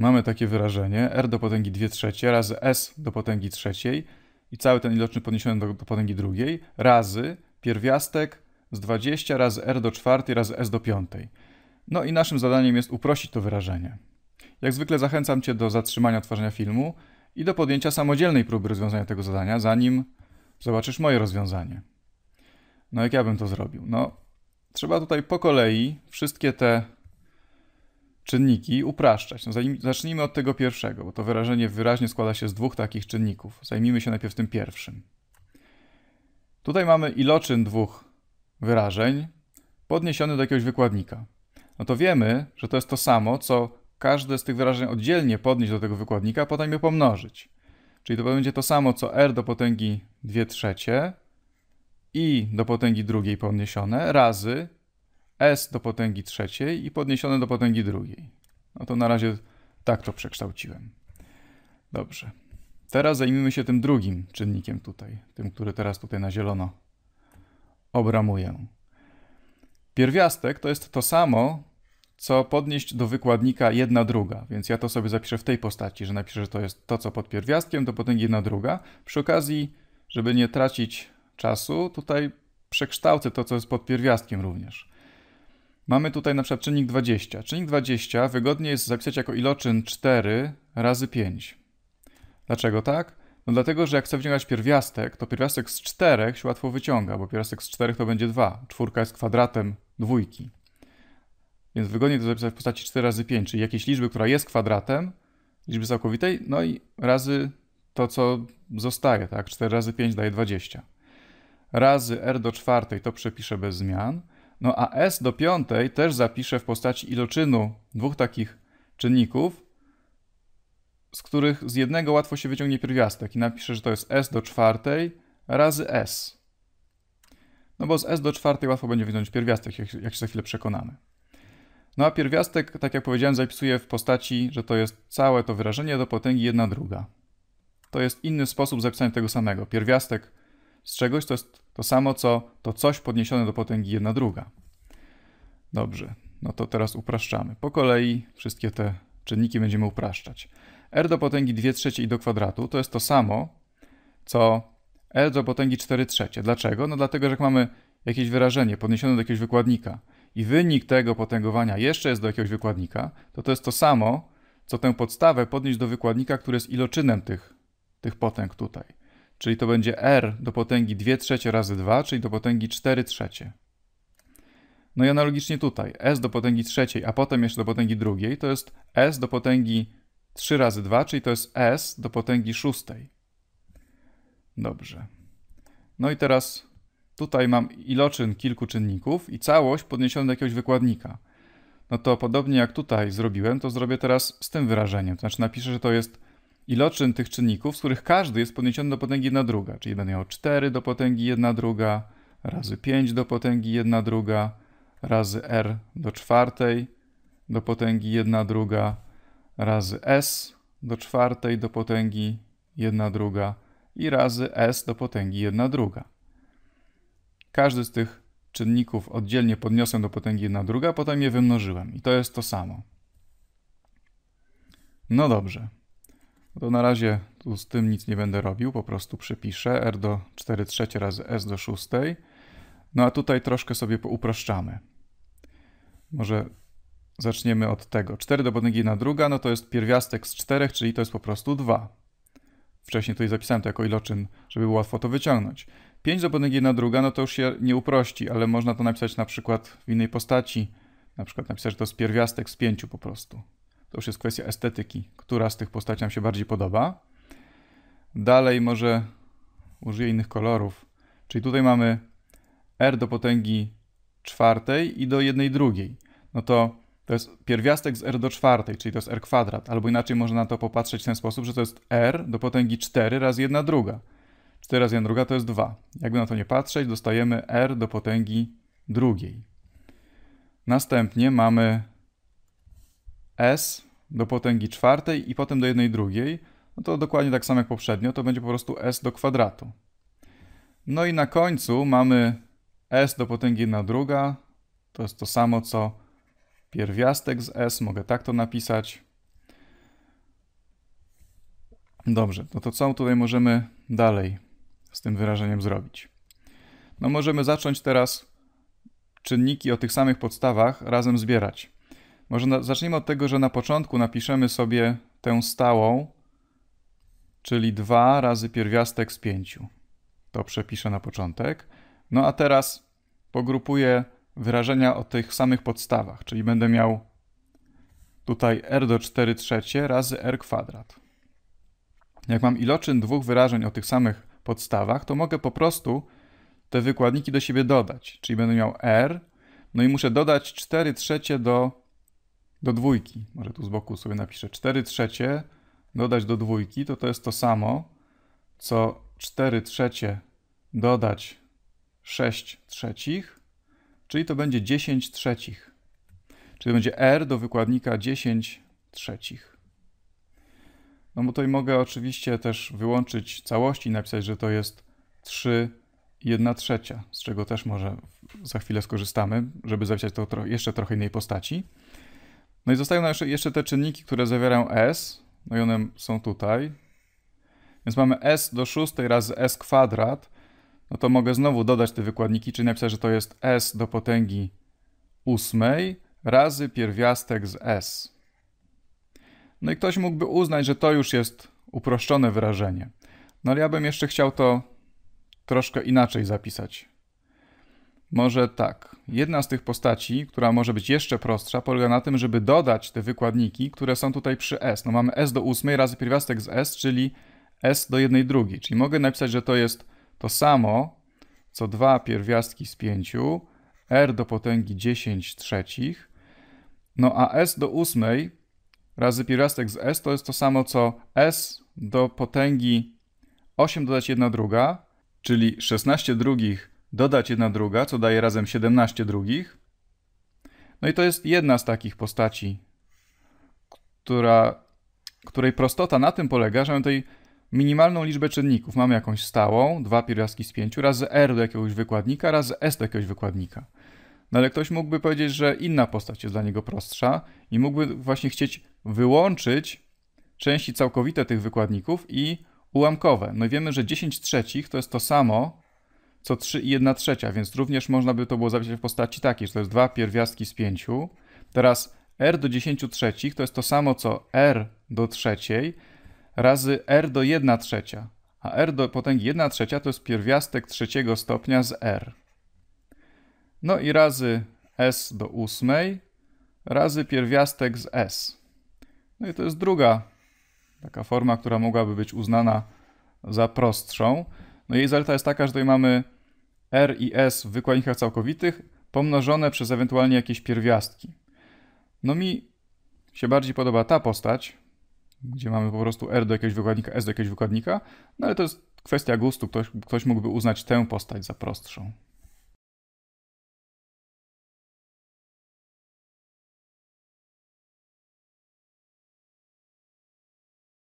mamy takie wyrażenie r do potęgi 2 trzecie razy s do potęgi trzeciej i cały ten iloczny podniesiony do, do potęgi drugiej razy pierwiastek z 20 razy r do czwartej razy s do piątej. No i naszym zadaniem jest uprościć to wyrażenie. Jak zwykle zachęcam Cię do zatrzymania tworzenia filmu i do podjęcia samodzielnej próby rozwiązania tego zadania, zanim zobaczysz moje rozwiązanie. No jak ja bym to zrobił? No, trzeba tutaj po kolei wszystkie te czynniki upraszczać. No zacznijmy od tego pierwszego, bo to wyrażenie wyraźnie składa się z dwóch takich czynników. Zajmijmy się najpierw tym pierwszym. Tutaj mamy iloczyn dwóch wyrażeń podniesiony do jakiegoś wykładnika. No to wiemy, że to jest to samo, co każde z tych wyrażeń oddzielnie podnieść do tego wykładnika, a potem je pomnożyć. Czyli to będzie to samo, co r do potęgi 2 trzecie i do potęgi drugiej podniesione razy s do potęgi trzeciej i podniesione do potęgi drugiej. No to na razie tak to przekształciłem. Dobrze. Teraz zajmijmy się tym drugim czynnikiem tutaj, tym, który teraz tutaj na zielono obramuję. Pierwiastek to jest to samo, co podnieść do wykładnika jedna druga, więc ja to sobie zapiszę w tej postaci, że napiszę, że to jest to, co pod pierwiastkiem, to potęgi jedna druga. Przy okazji, żeby nie tracić czasu, tutaj przekształcę to, co jest pod pierwiastkiem również. Mamy tutaj na przykład czynnik 20. Czynnik 20 wygodnie jest zapisać jako iloczyn 4 razy 5. Dlaczego tak? No dlatego, że jak chcę wyciągać pierwiastek, to pierwiastek z 4 się łatwo wyciąga, bo pierwiastek z 4 to będzie 2. Czwórka jest kwadratem dwójki. Więc wygodnie to zapisać w postaci 4 razy 5, czyli jakiejś liczby, która jest kwadratem, liczby całkowitej, no i razy to, co zostaje, tak? 4 razy 5 daje 20. Razy r do czwartej to przepiszę bez zmian. No a s do piątej też zapiszę w postaci iloczynu dwóch takich czynników, z których z jednego łatwo się wyciągnie pierwiastek i napiszę, że to jest s do czwartej razy s. No bo z s do czwartej łatwo będzie wyciągnąć pierwiastek, jak, się za chwilę przekonamy. No a pierwiastek, tak jak powiedziałem, zapisuję w postaci, że to jest całe to wyrażenie do potęgi jedna druga. To jest inny sposób zapisania tego samego. Pierwiastek z czegoś to jest to samo, co to coś podniesione do potęgi 1 druga. Dobrze, no to teraz upraszczamy. Po kolei wszystkie te czynniki będziemy upraszczać. r do potęgi 2 trzecie i do kwadratu to jest to samo, co r do potęgi 4 trzecie. Dlaczego? No dlatego, że jak mamy jakieś wyrażenie podniesione do jakiegoś wykładnika i wynik tego potęgowania jeszcze jest do jakiegoś wykładnika, to to jest to samo, co tę podstawę podnieść do wykładnika, który jest iloczynem tych, tych potęg tutaj czyli to będzie r do potęgi 2 trzecie razy 2, czyli do potęgi 4 trzecie. No i analogicznie tutaj, s do potęgi trzeciej, a potem jeszcze do potęgi drugiej, to jest s do potęgi 3 razy 2, czyli to jest s do potęgi szóstej. Dobrze. No i teraz tutaj mam iloczyn kilku czynników i całość podniesiona do jakiegoś wykładnika. No to podobnie jak tutaj zrobiłem, to zrobię teraz z tym wyrażeniem. To znaczy napiszę, że to jest iloczyn tych czynników, z których każdy jest podniesiony do potęgi 1 druga, czyli będę miał 4 do potęgi 1 druga, razy 5 do potęgi 1 druga, razy r do czwartej do potęgi 1 druga, razy s do czwartej do potęgi 1 druga i razy s do potęgi 1 druga. Każdy z tych czynników oddzielnie podniosłem do potęgi 1 druga, potem je wymnożyłem i to jest to samo. No dobrze to na razie tu z tym nic nie będę robił, po prostu przypiszę r do 4 trzecie razy s do 6. No a tutaj troszkę sobie uproszczamy. Może zaczniemy od tego. 4 do potęgi druga, no to jest pierwiastek z 4, czyli to jest po prostu 2. Wcześniej tutaj zapisałem to jako iloczyn, żeby było łatwo to wyciągnąć. 5 do potęgi druga, no to już się nie uprości, ale można to napisać na przykład w innej postaci. Na przykład napisać, że to jest pierwiastek z 5 po prostu. To już jest kwestia estetyki, która z tych postaci nam się bardziej podoba. Dalej może użyję innych kolorów. Czyli tutaj mamy R do potęgi czwartej i do jednej drugiej. No to to jest pierwiastek z R do czwartej, czyli to jest R kwadrat. Albo inaczej można na to popatrzeć w ten sposób, że to jest R do potęgi 4 razy 1 druga. 4 razy 1 druga to jest 2. Jakby na to nie patrzeć, dostajemy R do potęgi drugiej. Następnie mamy S do potęgi czwartej i potem do jednej drugiej, no to dokładnie tak samo jak poprzednio, to będzie po prostu s do kwadratu. No i na końcu mamy s do potęgi jedna druga, to jest to samo co pierwiastek z s, mogę tak to napisać. Dobrze, no to co tutaj możemy dalej z tym wyrażeniem zrobić? No możemy zacząć teraz czynniki o tych samych podstawach razem zbierać. Może na, zacznijmy od tego, że na początku napiszemy sobie tę stałą, czyli 2 razy pierwiastek z 5. To przepiszę na początek. No a teraz pogrupuję wyrażenia o tych samych podstawach, czyli będę miał tutaj r do 4 trzecie razy r kwadrat. Jak mam iloczyn dwóch wyrażeń o tych samych podstawach, to mogę po prostu te wykładniki do siebie dodać, czyli będę miał r, no i muszę dodać 4 trzecie do do dwójki, może tu z boku sobie napiszę 4 trzecie, dodać do dwójki, to to jest to samo, co 4 trzecie dodać 6 trzecich, czyli to będzie 10 trzecich. Czyli to będzie R do wykładnika 10 trzecich. No bo tutaj mogę oczywiście też wyłączyć całości i napisać, że to jest 3 1 trzecia, z czego też może za chwilę skorzystamy, żeby zapisać to jeszcze trochę innej postaci. No i zostają nam jeszcze te czynniki, które zawierają s, no i one są tutaj. Więc mamy s do szóstej razy s kwadrat, no to mogę znowu dodać te wykładniki, czyli napisać, że to jest s do potęgi 8 razy pierwiastek z s. No i ktoś mógłby uznać, że to już jest uproszczone wyrażenie. No ale ja bym jeszcze chciał to troszkę inaczej zapisać. Może tak. Jedna z tych postaci, która może być jeszcze prostsza, polega na tym, żeby dodać te wykładniki, które są tutaj przy s. No mamy s do 8 razy pierwiastek z s, czyli s do 1 drugiej. Czyli mogę napisać, że to jest to samo, co 2 pierwiastki z 5, r do potęgi 10 trzecich. No a s do 8 razy pierwiastek z s to jest to samo, co s do potęgi 8 dodać 1 druga, czyli 16 drugich dodać jedna druga, co daje razem 17 drugich. No i to jest jedna z takich postaci, która, której prostota na tym polega, że mamy tutaj minimalną liczbę czynników. Mamy jakąś stałą, dwa pierwiastki z pięciu, razy r do jakiegoś wykładnika, razy s do jakiegoś wykładnika. No ale ktoś mógłby powiedzieć, że inna postać jest dla niego prostsza i mógłby właśnie chcieć wyłączyć części całkowite tych wykładników i ułamkowe. No i wiemy, że 10 trzecich to jest to samo, co 3 i 1 trzecia, więc również można by to było zapisać w postaci takiej, że to jest 2 pierwiastki z 5. Teraz r do 10 trzecich to jest to samo co r do trzeciej razy r do 1 trzecia, a r do potęgi 1 trzecia to jest pierwiastek trzeciego stopnia z r. No i razy s do 8 razy pierwiastek z s. No i to jest druga taka forma, która mogłaby być uznana za prostszą. No jej zaleta jest taka, że tutaj mamy R i S w wykładnikach całkowitych pomnożone przez ewentualnie jakieś pierwiastki. No mi się bardziej podoba ta postać, gdzie mamy po prostu R do jakiegoś wykładnika, S do jakiegoś wykładnika, no ale to jest kwestia gustu, ktoś, ktoś mógłby uznać tę postać za prostszą.